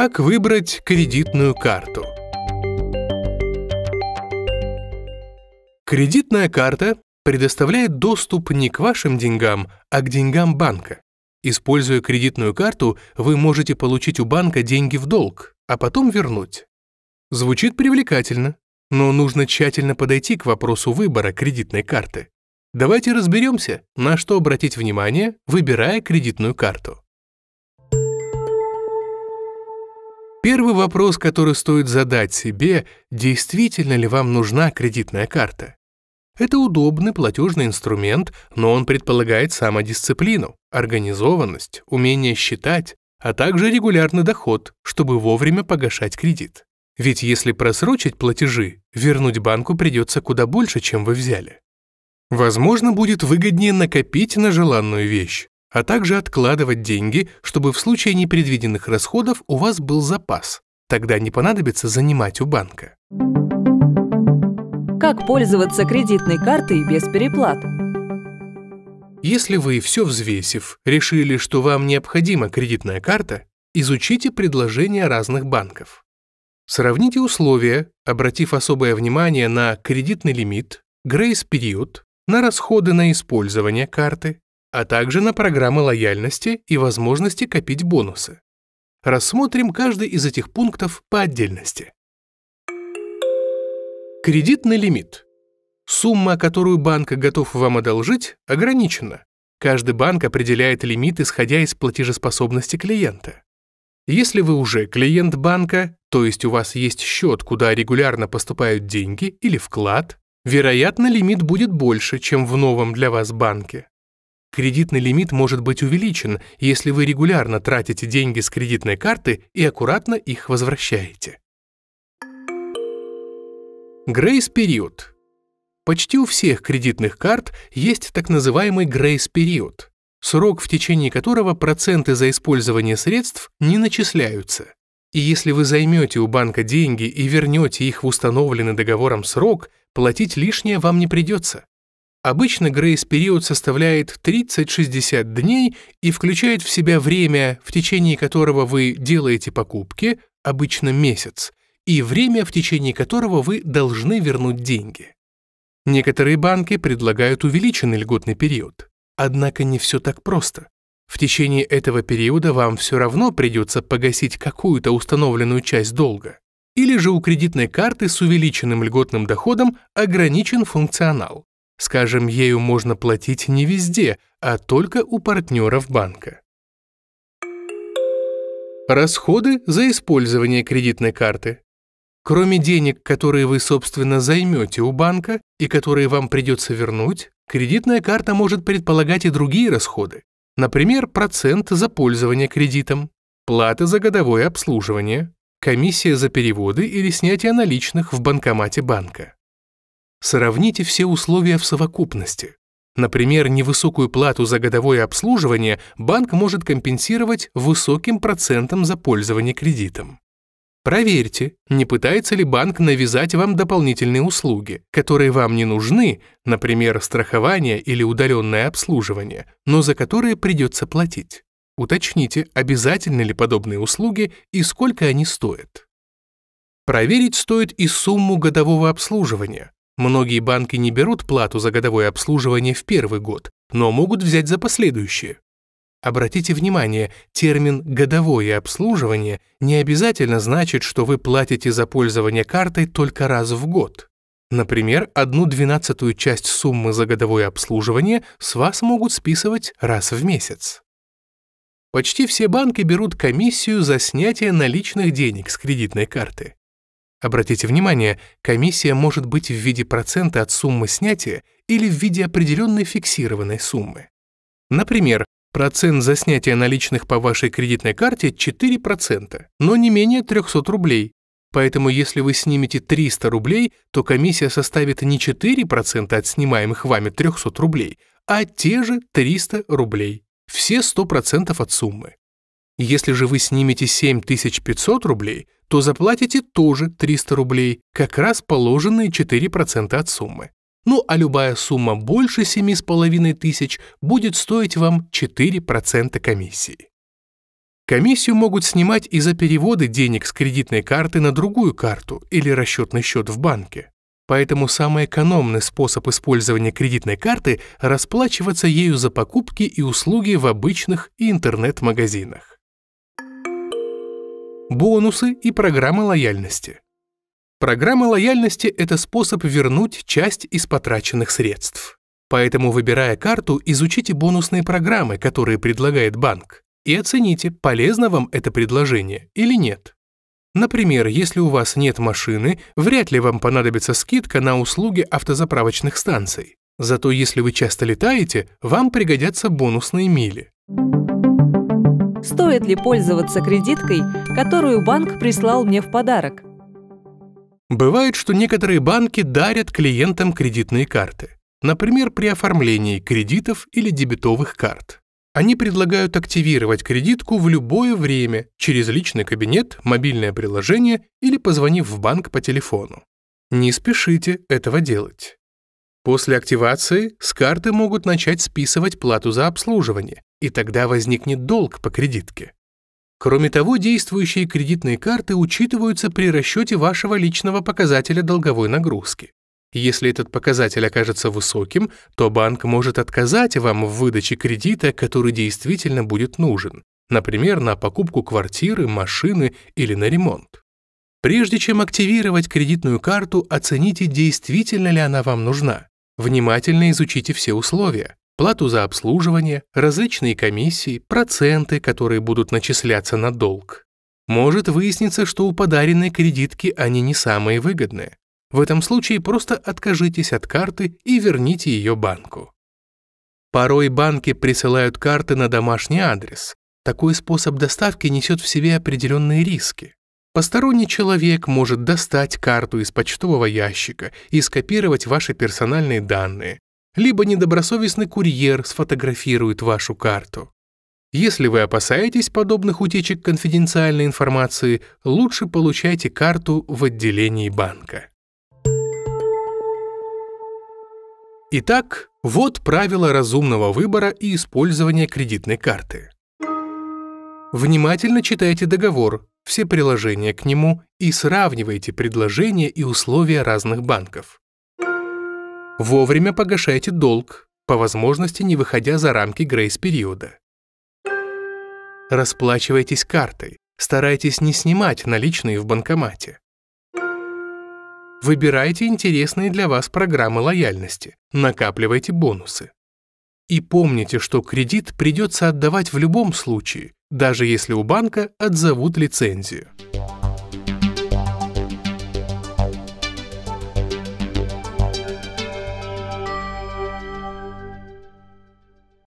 Как выбрать кредитную карту? Кредитная карта предоставляет доступ не к вашим деньгам, а к деньгам банка. Используя кредитную карту, вы можете получить у банка деньги в долг, а потом вернуть. Звучит привлекательно, но нужно тщательно подойти к вопросу выбора кредитной карты. Давайте разберемся, на что обратить внимание, выбирая кредитную карту. Первый вопрос, который стоит задать себе, действительно ли вам нужна кредитная карта? Это удобный платежный инструмент, но он предполагает самодисциплину, организованность, умение считать, а также регулярный доход, чтобы вовремя погашать кредит. Ведь если просрочить платежи, вернуть банку придется куда больше, чем вы взяли. Возможно, будет выгоднее накопить на желанную вещь, а также откладывать деньги, чтобы в случае непредвиденных расходов у вас был запас. Тогда не понадобится занимать у банка. Как пользоваться кредитной картой без переплат? Если вы, все взвесив, решили, что вам необходима кредитная карта, изучите предложения разных банков. Сравните условия, обратив особое внимание на кредитный лимит, грейс-период, на расходы на использование карты, а также на программы лояльности и возможности копить бонусы. Рассмотрим каждый из этих пунктов по отдельности. Кредитный лимит. Сумма, которую банк готов вам одолжить, ограничена. Каждый банк определяет лимит, исходя из платежеспособности клиента. Если вы уже клиент банка, то есть у вас есть счет, куда регулярно поступают деньги или вклад, вероятно, лимит будет больше, чем в новом для вас банке. Кредитный лимит может быть увеличен, если вы регулярно тратите деньги с кредитной карты и аккуратно их возвращаете. Грейс-период. Почти у всех кредитных карт есть так называемый грейс-период, срок, в течение которого проценты за использование средств не начисляются. И если вы займете у банка деньги и вернете их в установленный договором срок, платить лишнее вам не придется. Обычно грейс-период составляет 30-60 дней и включает в себя время, в течение которого вы делаете покупки, обычно месяц, и время, в течение которого вы должны вернуть деньги. Некоторые банки предлагают увеличенный льготный период. Однако не все так просто. В течение этого периода вам все равно придется погасить какую-то установленную часть долга. Или же у кредитной карты с увеличенным льготным доходом ограничен функционал. Скажем, ею можно платить не везде, а только у партнеров банка. Расходы за использование кредитной карты. Кроме денег, которые вы, собственно, займете у банка и которые вам придется вернуть, кредитная карта может предполагать и другие расходы. Например, процент за пользование кредитом, плата за годовое обслуживание, комиссия за переводы или снятие наличных в банкомате банка. Сравните все условия в совокупности. Например, невысокую плату за годовое обслуживание банк может компенсировать высоким процентом за пользование кредитом. Проверьте, не пытается ли банк навязать вам дополнительные услуги, которые вам не нужны, например, страхование или удаленное обслуживание, но за которые придется платить. Уточните, обязательны ли подобные услуги и сколько они стоят. Проверить стоит и сумму годового обслуживания. Многие банки не берут плату за годовое обслуживание в первый год, но могут взять за последующие. Обратите внимание, термин «годовое обслуживание» не обязательно значит, что вы платите за пользование картой только раз в год. Например, одну двенадцатую часть суммы за годовое обслуживание с вас могут списывать раз в месяц. Почти все банки берут комиссию за снятие наличных денег с кредитной карты. Обратите внимание, комиссия может быть в виде процента от суммы снятия или в виде определенной фиксированной суммы. Например, процент за снятие наличных по вашей кредитной карте 4%, но не менее 300 рублей. Поэтому если вы снимете 300 рублей, то комиссия составит не 4% от снимаемых вами 300 рублей, а те же 300 рублей. Все 100% от суммы. Если же вы снимете 7500 рублей, то заплатите тоже 300 рублей, как раз положенные 4% от суммы. Ну а любая сумма больше 7500 будет стоить вам 4% комиссии. Комиссию могут снимать и за переводы денег с кредитной карты на другую карту или расчетный счет в банке. Поэтому самый экономный способ использования кредитной карты – расплачиваться ею за покупки и услуги в обычных и интернет-магазинах бонусы и программы лояльности. Программа лояльности – это способ вернуть часть из потраченных средств. Поэтому, выбирая карту, изучите бонусные программы, которые предлагает банк, и оцените, полезно вам это предложение или нет. Например, если у вас нет машины, вряд ли вам понадобится скидка на услуги автозаправочных станций. Зато если вы часто летаете, вам пригодятся бонусные мили. Thank you Стоит ли пользоваться кредиткой, которую банк прислал мне в подарок? Бывает, что некоторые банки дарят клиентам кредитные карты. Например, при оформлении кредитов или дебетовых карт. Они предлагают активировать кредитку в любое время через личный кабинет, мобильное приложение или позвонив в банк по телефону. Не спешите этого делать. После активации с карты могут начать списывать плату за обслуживание, и тогда возникнет долг по кредитке. Кроме того, действующие кредитные карты учитываются при расчете вашего личного показателя долговой нагрузки. Если этот показатель окажется высоким, то банк может отказать вам в выдаче кредита, который действительно будет нужен, например, на покупку квартиры, машины или на ремонт. Прежде чем активировать кредитную карту, оцените, действительно ли она вам нужна. Внимательно изучите все условия, плату за обслуживание, различные комиссии, проценты, которые будут начисляться на долг. Может выясниться, что у подаренной кредитки они не самые выгодные. В этом случае просто откажитесь от карты и верните ее банку. Порой банки присылают карты на домашний адрес. Такой способ доставки несет в себе определенные риски. Посторонний человек может достать карту из почтового ящика и скопировать ваши персональные данные, либо недобросовестный курьер сфотографирует вашу карту. Если вы опасаетесь подобных утечек конфиденциальной информации, лучше получайте карту в отделении банка. Итак, вот правила разумного выбора и использования кредитной карты. Внимательно читайте договор, все приложения к нему и сравнивайте предложения и условия разных банков. Вовремя погашайте долг, по возможности не выходя за рамки грейс-периода. Расплачивайтесь картой, старайтесь не снимать наличные в банкомате. Выбирайте интересные для вас программы лояльности, накапливайте бонусы. И помните, что кредит придется отдавать в любом случае, даже если у банка отзовут лицензию.